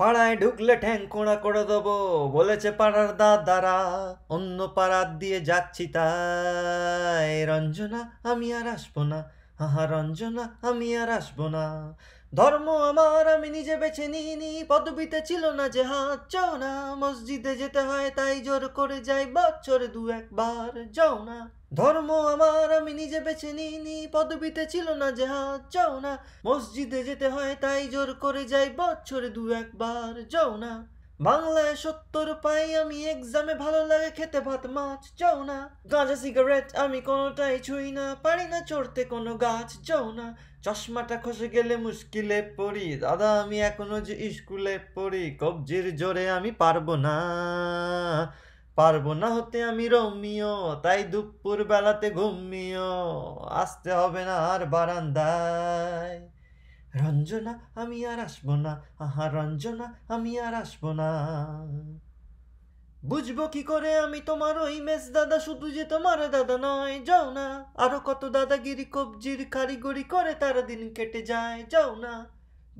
পাড়ায় ঢুকলে ঠ্যাং কোড়া করে দেবো বলেছে পাড়ার দাদারা অন্য পাড়ার দিয়ে যাচ্ছি তাই রঞ্জনা আমি আর আসবো না আহা রঞ্জনা আমি আর আসবো না ধর্ম আমার আমি নিজে বেছে নিইনি পদবিতে ছিল না যে হাত না মসজিদে যেতে হয় তাই জোর করে যাই বছরে দু একবার যাও না ধর্ম আমার আমি নিজে বেছে নিইনি পদবিতে ছিল না যে হাত না মসজিদে যেতে হয় তাই জোর করে যাই বছরে দু একবার যাও না বাংলায় সত্তর পাই আমি এক্সামে ভালো লাগে খেতে ভাত মাছ যাও না গাঁজা সিগারেট আমি কোনোটাই ছুঁই না পারি না চড়তে কোনো গাছ যাও না চশমাটা খসে গেলে মুশকিলে পড়ি দাদা আমি এখনো যে স্কুলে পড়ি কবজির জোরে আমি পারবো না পারবো না হতে আমি রমিও তাই দুপুর বেলাতে ঘুমিও আসতে হবে না আর বারান্দায় রঞ্জনা আমি আর আসব না আহা রঞ্জনা আমি আর আসব না বুঝবো কি করে আমি তোমার ওই মেজ দাদা শুধু যে তোমার দাদা নয় যাও না আরো কত দাদাগিরি কবজির কারিগরি করে তারা দিন কেটে যায় যাও না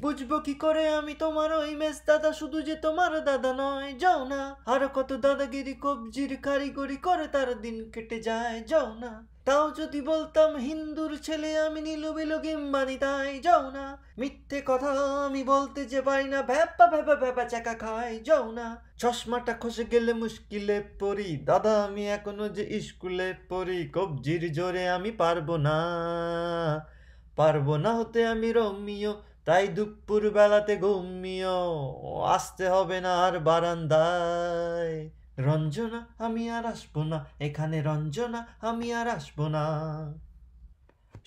বুঝবো কি করে আমি তোমার ওই মেজ দাদা শুধু যে তোমার দাদা নয় যাও না আর কত দাদাগিরি কবজির কারিগরি করে তার দিন কেটে যায় যাও না তাও যদি বলতাম হিন্দুর ছেলে আমি বিলু গিম্বানি তাই যাও না মিথ্যে কথা আমি বলতে যে পারি না ভ্যাপা ভ্যাপা ভ্যাপা চাকা খাই যাও না চশমাটা খসে গেলে মুশকিলে পড়ি দাদা আমি এখনো যে স্কুলে পড়ি কবজির জোরে আমি পারবো না পারবো না হতে আমি রমিও তাই দুপুর বেলাতে ঘুমিও আসতে হবে না আর বারান্দায় রঞ্জনা আমি আর আসবো না এখানে রঞ্জনা আমি আর আসবো না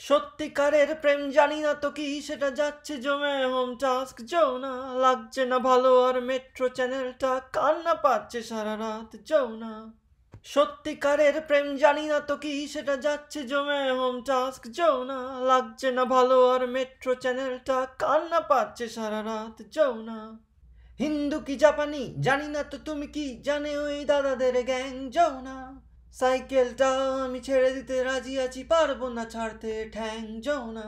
সত্যিকারের প্রেম জানি না তো কি সেটা যাচ্ছে জমে হোম টাস্ক যাও না লাগছে না ভালো আর মেট্রো চ্যানেলটা কান্না পাচ্ছে সারা রাত যাও না সত্যিকারের প্রেম জানি না তো কি সেটা যাচ্ছে জমে হোম টাস্ক যৌ না লাগছে না ভালো আর মেট্রো চ্যানেলটা কান্না পাচ্ছে সারা রাত যৌ না হিন্দু কি জাপানি জানি না তো তুমি কি জানে ওই দাদাদের গ্যাং যৌ না সাইকেলটা আমি ছেড়ে দিতে রাজি আছি পারবো না ছাড়তে ঠ্যাং যৌ না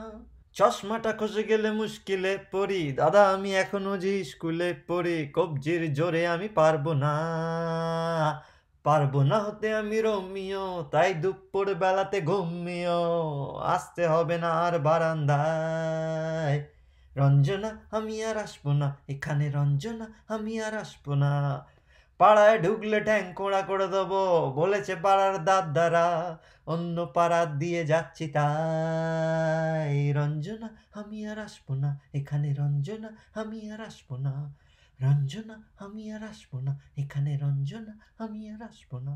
চশমাটা খসে গেলে মুশকিলে পড়ি দাদা আমি এখনো যে স্কুলে পড়ি কবজির জোরে আমি পারবো না পারবো না হতে আমি রমিও তাই দুপুর বেলাতে ঘুমিও আসতে হবে না আর বারান্দায় রঞ্জনা আমি আর আসবো না এখানে রঞ্জনা আমি আর আসবো না পাড়ায় ঢুকলে ঠ্যাং কোড়া করে দেবো বলেছে পাড়ার দাদারা অন্য পাড়া দিয়ে যাচ্ছি তাই রঞ্জনা আমি আর আসবো না এখানে রঞ্জনা আমি আর আসবো না রঞ্জনা আমি আর আসবো না এখানে রঞ্জনা আমি আর আসবো না